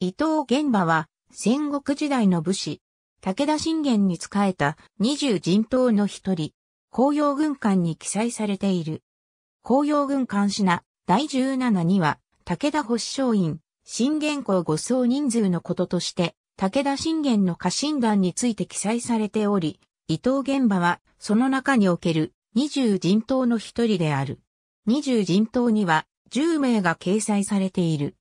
伊藤玄馬は戦国時代の武士、武田信玄に仕えた二十人頭の一人、紅葉軍艦に記載されている。紅葉軍艦品第17には、武田保証院、信玄公護送人数のこととして、武田信玄の家臣団について記載されており、伊藤玄馬はその中における二十人頭の一人である。二十人頭には十名が掲載されている。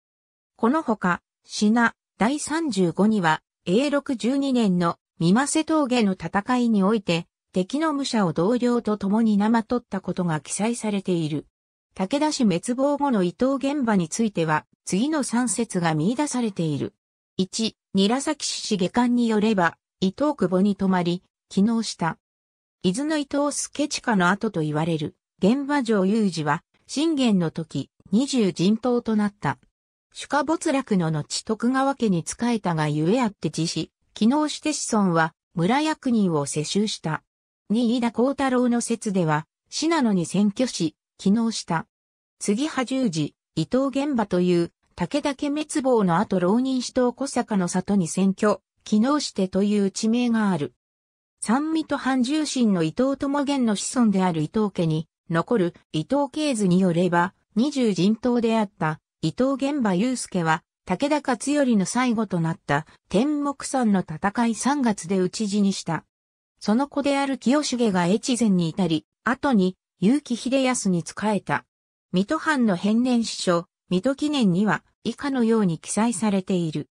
このほか、品、第35には、A62 年の三瀬峠の戦いにおいて、敵の武者を同僚と共に生取ったことが記載されている。武田氏滅亡後の伊藤現場については、次の3節が見出されている。1、韮崎市下官によれば、伊藤久保に泊まり、昨能した。伊豆の伊藤助地下の後と言われる、現場城有事は、信玄の時、二十人頭となった。主家没落の後徳川家に仕えたがゆえあって自死、機能して子孫は村役人を世襲した。に飯田幸太郎の説では、死なのに選挙し、機能した。次は十字、伊藤玄馬という、武田家滅亡の後浪人死党小坂の里に選挙、機能してという地名がある。三味と半重心の伊藤智玄の子孫である伊藤家に、残る伊藤慶図によれば、二重人頭であった伊藤玄馬祐介は、武田勝頼の最後となった天目山の戦い3月で討ち死にした。その子である清重が越前に至り、後に結城秀康に仕えた。水戸藩の変年史書、水戸記念には以下のように記載されている。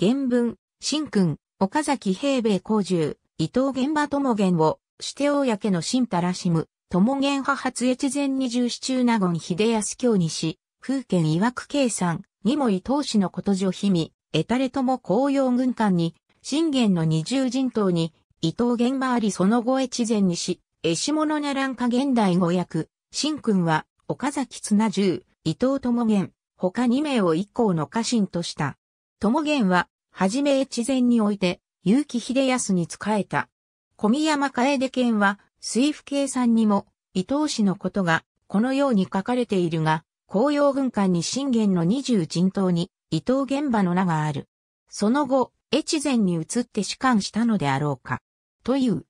原文、新君、岡崎平米公従、伊藤玄馬友玄を、して公の新たらしむ、友玄派発越前二十四中納言秀康京にし、空県曰く計算、にも伊藤氏のことじを秘み、得たれとも紅葉軍艦に、信玄の二重人頭に、伊藤玄馬ありその後越前にし、絵下の奈ん家現代語訳、新君は、岡崎綱十、伊藤友玄、他二名を一行の家臣とした。友玄は、はじめ越前において、結城秀康に仕えた。小宮山楓県は、水府計算にも、伊藤氏のことが、このように書かれているが、紅葉軍艦に信玄の二十陣頭に伊藤現場の名がある。その後、越前に移って士官したのであろうか。という。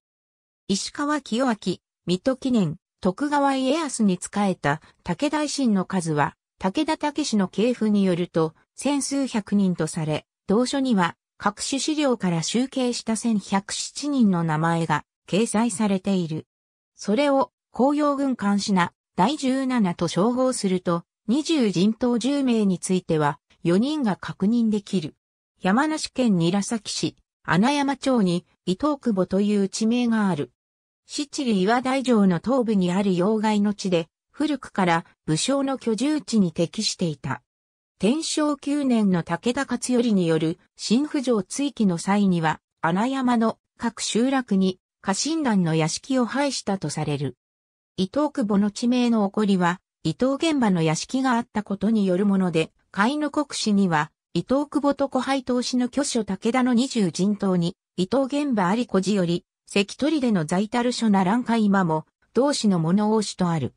石川清明、水戸記念、徳川家康に仕えた武田維新の数は、武田武氏の系譜によると、千数百人とされ、同書には、各種資料から集計した千百七人の名前が掲載されている。それを、紅葉軍艦品、第十七と称号すると、20人頭10名については4人が確認できる。山梨県韮崎市、穴山町に伊東久保という地名がある。七里岩台城の東部にある要害の地で、古くから武将の居住地に適していた。天正九年の武田勝頼による新浮城追記の際には、穴山の各集落に家臣団の屋敷を廃したとされる。伊東久保の地名の起こりは、伊藤現場の屋敷があったことによるもので、海の国史には、伊藤久保と小配投資の巨書武田の二十人頭に、伊藤現場ありこじより、関取での在たる書ならんか今も、同志の物押しとある。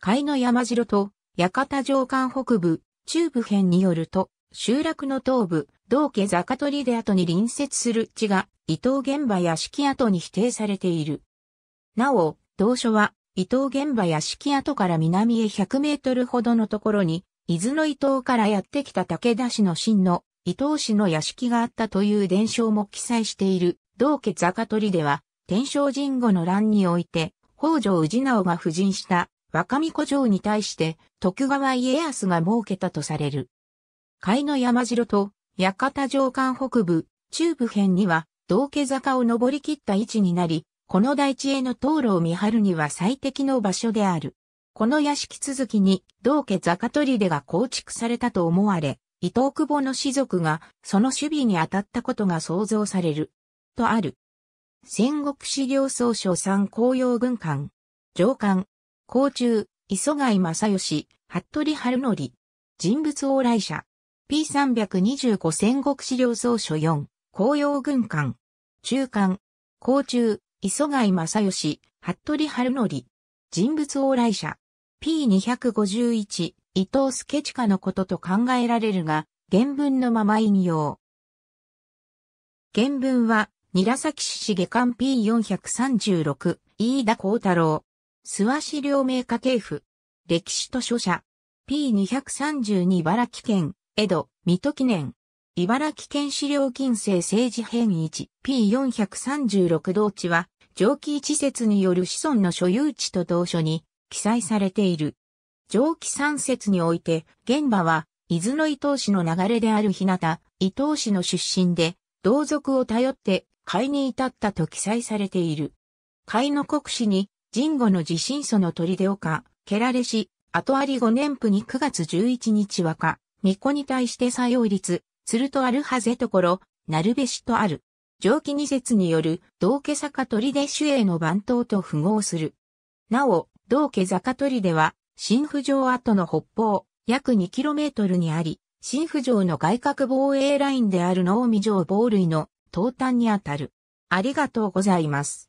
海の山城と、館城間北部、中部編によると、集落の東部、道家坂取で後に隣接する地が、伊藤現場屋敷跡に否定されている。なお、同書は、伊東現場屋敷跡から南へ100メートルほどのところに、伊豆の伊東からやってきた武田氏の真の伊東氏の屋敷があったという伝承も記載している、道家坂取では、天正神後の乱において、北条氏直が布人した若御古城に対して徳川家康が設けたとされる。海の山城と館城間北部、中部辺には道家坂を登り切った位置になり、この大地への灯路を見張るには最適の場所である。この屋敷続きに、道家坂取出が構築されたと思われ、伊藤久保の士族が、その守備に当たったことが想像される。とある。戦国資料総書三公用軍艦。上官。甲中、磯貝正義、服部春則。人物往来者。P325 戦国資料総書4、公用軍艦。中間。甲中、磯貝正義、服部春則、人物往来者、P251、伊藤助近のことと考えられるが、原文のまま引用。原文は、韮崎市下官 P436、飯田幸太郎、諏訪市両名家系譜、歴史図書者、P232 茨城県、江戸、水戸記念。茨城県資料金世政治編1 P436 同地は、上記一説による子孫の所有地と同書に記載されている。上記三説において、現場は、伊豆の伊東市の流れである日向、伊東市の出身で、同族を頼って、会に至ったと記載されている。会の国史に、神後の地震祖の出岡、ケラレ氏、後あり5年府に9月11日和歌、巫女に対して作用率、するとあるはぜところ、なるべしとある。上記二節による、道家坂取で主営の番頭と符合する。なお、道家坂取では、新府城跡の北方、約 2km にあり、新府城の外郭防衛ラインである能見城防塁の東端にあたる。ありがとうございます。